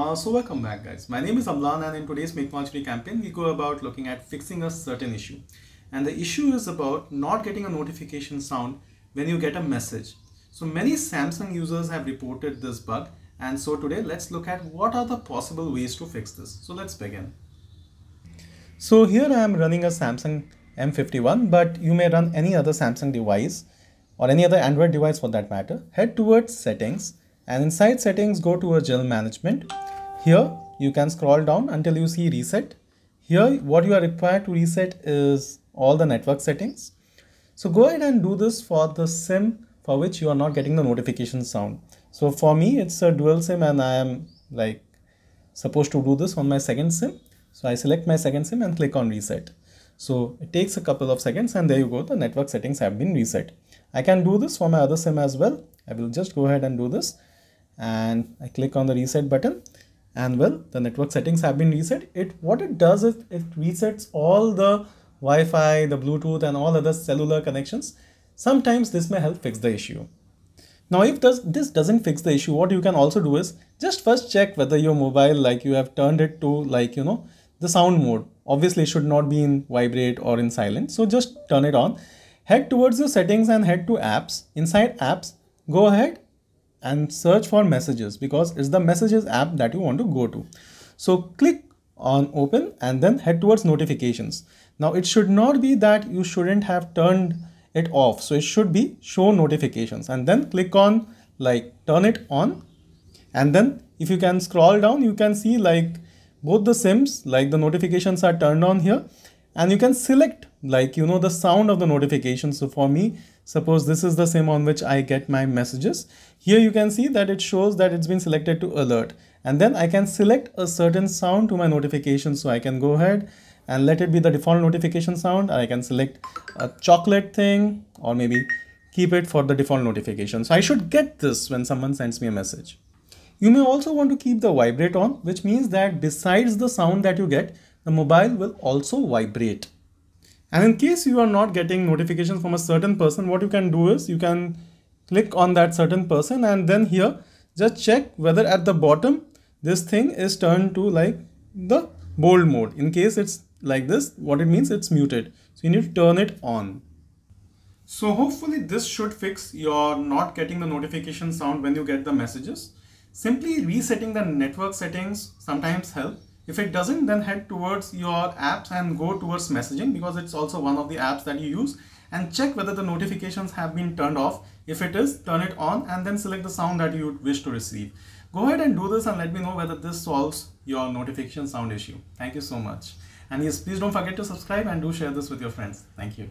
Uh, so welcome back guys, my name is Amlan and in today's Make Margery campaign we go about looking at fixing a certain issue. And the issue is about not getting a notification sound when you get a message. So many Samsung users have reported this bug and so today let's look at what are the possible ways to fix this. So let's begin. So here I am running a Samsung M51 but you may run any other Samsung device or any other Android device for that matter. Head towards settings and inside settings go to a general management. Here you can scroll down until you see reset. Here what you are required to reset is all the network settings. So go ahead and do this for the SIM for which you are not getting the notification sound. So for me it's a dual SIM and I am like supposed to do this on my second SIM. So I select my second SIM and click on reset. So it takes a couple of seconds and there you go the network settings have been reset. I can do this for my other SIM as well. I will just go ahead and do this and I click on the reset button and well the network settings have been reset it what it does is it resets all the Wi-Fi the Bluetooth and all other cellular connections sometimes this may help fix the issue now if this, this doesn't fix the issue what you can also do is just first check whether your mobile like you have turned it to like you know the sound mode obviously should not be in vibrate or in silent so just turn it on head towards your settings and head to apps inside apps go ahead and search for messages because it's the messages app that you want to go to. So click on open and then head towards notifications. Now it should not be that you shouldn't have turned it off. So it should be show notifications and then click on like turn it on. And then if you can scroll down, you can see like both the sims like the notifications are turned on here and you can select like you know the sound of the notification so for me suppose this is the sim on which i get my messages here you can see that it shows that it's been selected to alert and then i can select a certain sound to my notification so i can go ahead and let it be the default notification sound i can select a chocolate thing or maybe keep it for the default notification so i should get this when someone sends me a message you may also want to keep the vibrate on which means that besides the sound that you get the mobile will also vibrate. And in case you are not getting notifications from a certain person, what you can do is you can click on that certain person and then here just check whether at the bottom this thing is turned to like the bold mode. In case it's like this, what it means it's muted. So you need to turn it on. So hopefully this should fix your not getting the notification sound when you get the messages. Simply resetting the network settings sometimes help if it doesn't, then head towards your apps and go towards messaging because it's also one of the apps that you use and check whether the notifications have been turned off. If it is, turn it on and then select the sound that you wish to receive. Go ahead and do this and let me know whether this solves your notification sound issue. Thank you so much. And yes, please don't forget to subscribe and do share this with your friends. Thank you.